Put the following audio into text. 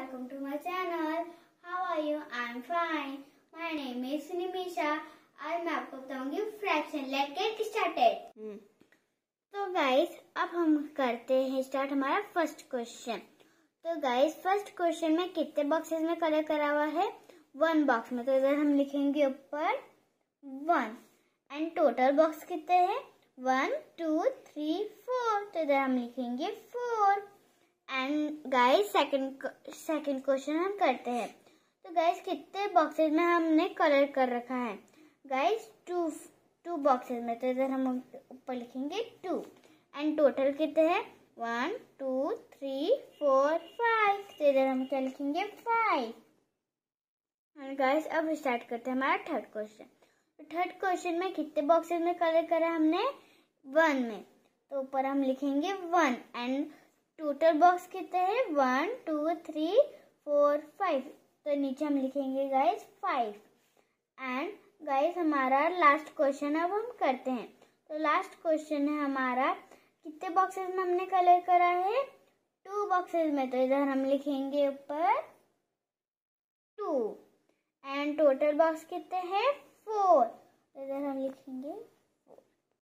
welcome to my channel. How are you? I'm fine. My name is Nimisha. आज मैं आपको बताऊंगी fraction let get started तो guys अब हम करते हैं स्टार्ट हमारा फर्स्ट क्वेश्चन तो गाइस फर्स्ट क्वेश्चन में कितने बॉक्सेस में कलर करा हुआ है वन बॉक्स में तो इधर हम लिखेंगे ऊपर वन एंड टोटल बॉक्स कितने हैं वन टू थ्री फोर तो इधर हम लिखेंगे गाइस सेकंड सेकंड क्वेश्चन हम करते हैं तो गाइस कितने बॉक्सेस में हमने कलर कर रखा है गाइस टू टू बॉक्सेस में तो इधर हम ऊपर लिखेंगे टू एंड टोटल कितने हैं one two three four five तो इधर हम क्या लिखेंगे फाइव एंड गाइस अब स्टार्ट करते हैं हमारा थर्ड क्वेश्चन तो थर्ड क्वेश्चन में कितने बॉक्सेस में कलर करा हमने वन में तो ऊपर हम लिखेंगे वन एंड टोटल बॉक्स कितने हैं one two three four five तो नीचे हम लिखेंगे गाइस फाइव एंड गाइस हमारा लास्ट क्वेश्चन अब हम करते हैं तो लास्ट क्वेश्चन है हमारा कितने बॉक्सेस में हमने कलर करा है टू बॉक्सेस में तो इधर हम लिखेंगे ऊपर टू एंड टोटल बॉक्स कितने हैं फोर